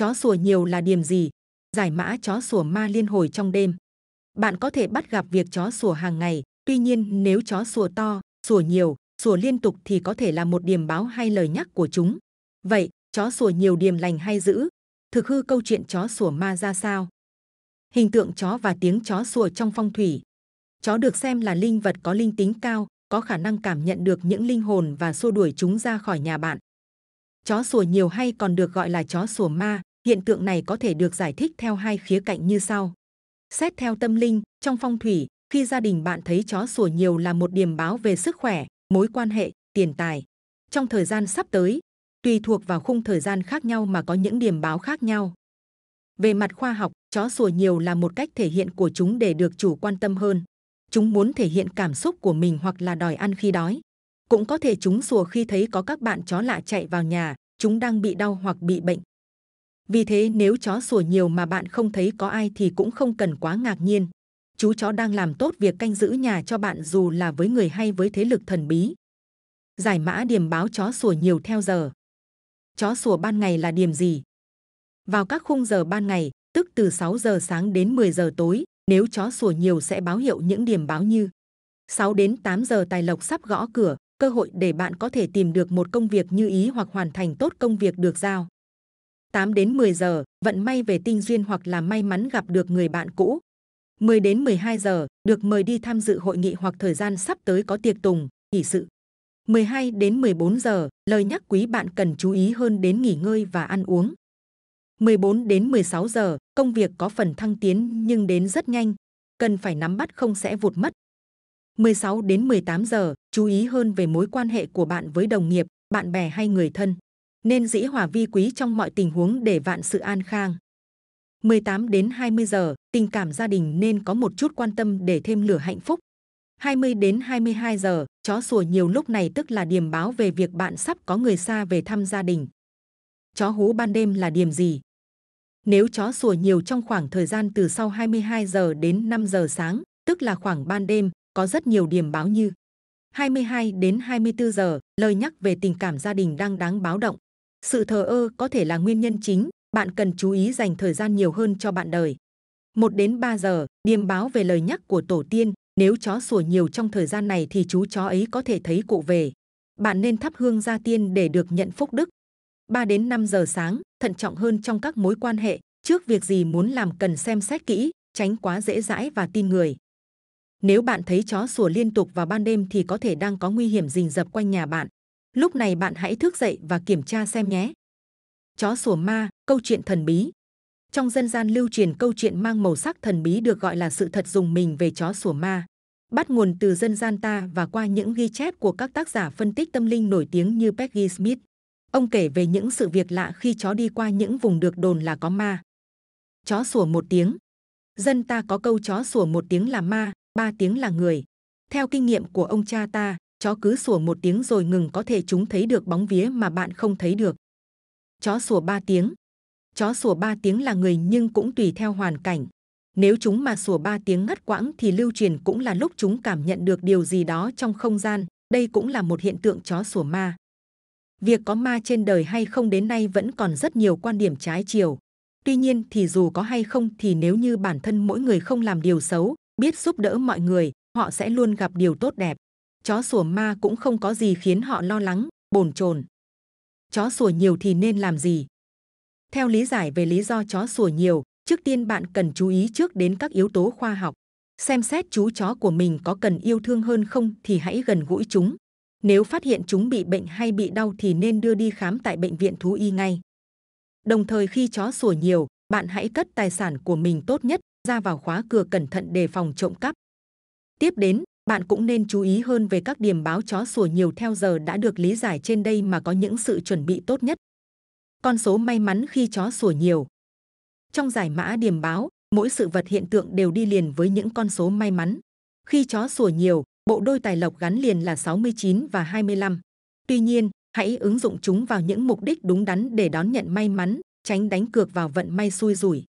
Chó sủa nhiều là điểm gì? Giải mã chó sủa ma liên hồi trong đêm. Bạn có thể bắt gặp việc chó sủa hàng ngày, tuy nhiên nếu chó sủa to, sủa nhiều, sủa liên tục thì có thể là một điểm báo hay lời nhắc của chúng. Vậy, chó sủa nhiều điểm lành hay dữ? Thực hư câu chuyện chó sủa ma ra sao? Hình tượng chó và tiếng chó sủa trong phong thủy. Chó được xem là linh vật có linh tính cao, có khả năng cảm nhận được những linh hồn và xua đuổi chúng ra khỏi nhà bạn. Chó sủa nhiều hay còn được gọi là chó sủa ma Hiện tượng này có thể được giải thích theo hai khía cạnh như sau. Xét theo tâm linh, trong phong thủy, khi gia đình bạn thấy chó sủa nhiều là một điểm báo về sức khỏe, mối quan hệ, tiền tài. Trong thời gian sắp tới, tùy thuộc vào khung thời gian khác nhau mà có những điểm báo khác nhau. Về mặt khoa học, chó sủa nhiều là một cách thể hiện của chúng để được chủ quan tâm hơn. Chúng muốn thể hiện cảm xúc của mình hoặc là đòi ăn khi đói. Cũng có thể chúng sủa khi thấy có các bạn chó lạ chạy vào nhà, chúng đang bị đau hoặc bị bệnh. Vì thế nếu chó sủa nhiều mà bạn không thấy có ai thì cũng không cần quá ngạc nhiên. Chú chó đang làm tốt việc canh giữ nhà cho bạn dù là với người hay với thế lực thần bí. Giải mã điểm báo chó sủa nhiều theo giờ. Chó sủa ban ngày là điểm gì? Vào các khung giờ ban ngày, tức từ 6 giờ sáng đến 10 giờ tối, nếu chó sủa nhiều sẽ báo hiệu những điểm báo như 6 đến 8 giờ tài lộc sắp gõ cửa, cơ hội để bạn có thể tìm được một công việc như ý hoặc hoàn thành tốt công việc được giao. 8 đến 10 giờ, vận may về tinh duyên hoặc là may mắn gặp được người bạn cũ. 10 đến 12 giờ, được mời đi tham dự hội nghị hoặc thời gian sắp tới có tiệc tùng, nghỉ sự. 12 đến 14 giờ, lời nhắc quý bạn cần chú ý hơn đến nghỉ ngơi và ăn uống. 14 đến 16 giờ, công việc có phần thăng tiến nhưng đến rất nhanh, cần phải nắm bắt không sẽ vụt mất. 16 đến 18 giờ, chú ý hơn về mối quan hệ của bạn với đồng nghiệp, bạn bè hay người thân nên dĩ hòa vi quý trong mọi tình huống để vạn sự an khang. 18 đến 20 giờ, tình cảm gia đình nên có một chút quan tâm để thêm lửa hạnh phúc. 20 đến 22 giờ, chó sủa nhiều lúc này tức là điềm báo về việc bạn sắp có người xa về thăm gia đình. Chó hú ban đêm là điềm gì? Nếu chó sủa nhiều trong khoảng thời gian từ sau 22 giờ đến 5 giờ sáng, tức là khoảng ban đêm, có rất nhiều điểm báo như 22 đến 24 giờ, lời nhắc về tình cảm gia đình đang đáng báo động, sự thờ ơ có thể là nguyên nhân chính, bạn cần chú ý dành thời gian nhiều hơn cho bạn đời. 1 đến 3 giờ, điềm báo về lời nhắc của tổ tiên, nếu chó sủa nhiều trong thời gian này thì chú chó ấy có thể thấy cụ về. Bạn nên thắp hương gia tiên để được nhận phúc đức. 3 đến 5 giờ sáng, thận trọng hơn trong các mối quan hệ, trước việc gì muốn làm cần xem xét kỹ, tránh quá dễ dãi và tin người. Nếu bạn thấy chó sủa liên tục vào ban đêm thì có thể đang có nguy hiểm rình rập quanh nhà bạn lúc này bạn hãy thức dậy và kiểm tra xem nhé. Chó sủa ma, câu chuyện thần bí. Trong dân gian lưu truyền câu chuyện mang màu sắc thần bí được gọi là sự thật dùng mình về chó sủa ma. Bắt nguồn từ dân gian ta và qua những ghi chép của các tác giả phân tích tâm linh nổi tiếng như Peggy Smith. Ông kể về những sự việc lạ khi chó đi qua những vùng được đồn là có ma. Chó sủa một tiếng. Dân ta có câu chó sủa một tiếng là ma, ba tiếng là người. Theo kinh nghiệm của ông cha ta, chó cứ sủa một tiếng rồi ngừng có thể chúng thấy được bóng vía mà bạn không thấy được. Chó sủa ba tiếng. Chó sủa ba tiếng là người nhưng cũng tùy theo hoàn cảnh. Nếu chúng mà sủa ba tiếng ngắt quãng thì lưu truyền cũng là lúc chúng cảm nhận được điều gì đó trong không gian. Đây cũng là một hiện tượng chó sủa ma. Việc có ma trên đời hay không đến nay vẫn còn rất nhiều quan điểm trái chiều. Tuy nhiên thì dù có hay không thì nếu như bản thân mỗi người không làm điều xấu, biết giúp đỡ mọi người, họ sẽ luôn gặp điều tốt đẹp chó sủa ma cũng không có gì khiến họ lo lắng, bồn chồn. Chó sủa nhiều thì nên làm gì? Theo lý giải về lý do chó sủa nhiều, trước tiên bạn cần chú ý trước đến các yếu tố khoa học. Xem xét chú chó của mình có cần yêu thương hơn không thì hãy gần gũi chúng. Nếu phát hiện chúng bị bệnh hay bị đau thì nên đưa đi khám tại bệnh viện thú y ngay. Đồng thời khi chó sủa nhiều, bạn hãy cất tài sản của mình tốt nhất ra vào khóa cửa cẩn thận đề phòng trộm cắp. Tiếp đến, bạn cũng nên chú ý hơn về các điểm báo chó sủa nhiều theo giờ đã được lý giải trên đây mà có những sự chuẩn bị tốt nhất. Con số may mắn khi chó sủa nhiều. Trong giải mã điểm báo, mỗi sự vật hiện tượng đều đi liền với những con số may mắn. Khi chó sủa nhiều, bộ đôi tài lộc gắn liền là 69 và 25. Tuy nhiên, hãy ứng dụng chúng vào những mục đích đúng đắn để đón nhận may mắn, tránh đánh cược vào vận may xui rủi.